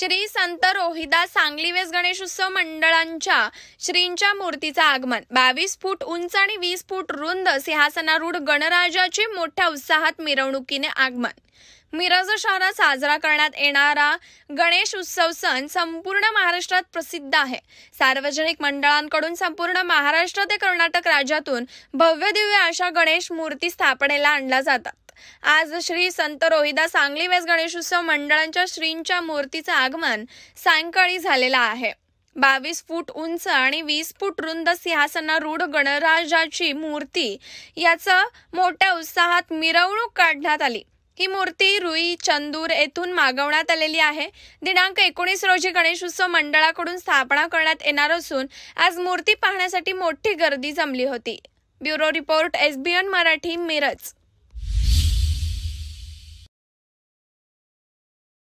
श्री संत रोहिदास सांगलीवेस गणेशोत्सव मंडळांच्या श्रींच्या मूर्तीचं आगमन बावीस फूट उंच आणि वीस फूट रुंद सिंहासनारूढ गणराजाचे मोठ्या उत्साहात मिरवणुकीने आगमन मिरज शहरात साजरा करण्यात येणारा गणेश उत्सव सण संपूर्ण महाराष्ट्रात प्रसिद्ध आहे सार्वजनिक मंडळांकडून संपूर्ण महाराष्ट्र ते कर्नाटक राज्यातून भव्य दिव्य अशा गणेश मूर्ती स्थापनेला आणल्या जातात आज श्री संत रोहिदा सांगली वेस गणेशोत्सव मंडळांच्या श्रींच्या मूर्तीचं आगमन सायंकाळी झालेलं आहे बावीस फूट उंच आणि वीस फूट रुंद सिंहासनारूढ गणराजाची मूर्ती याचं मोठ्या उत्साहात मिरवणूक काढण्यात आली ही मूर्ती रुई चंदूर येथून मागवण्यात आलेली आहे दिनांक एकोणीस रोजी गणेशोत्सव मंडळाकडून स्थापना करण्यात येणार असून आज मूर्ती पाहण्यासाठी मोठी गर्दी जमली होती bureau report SBN Marathi Miraj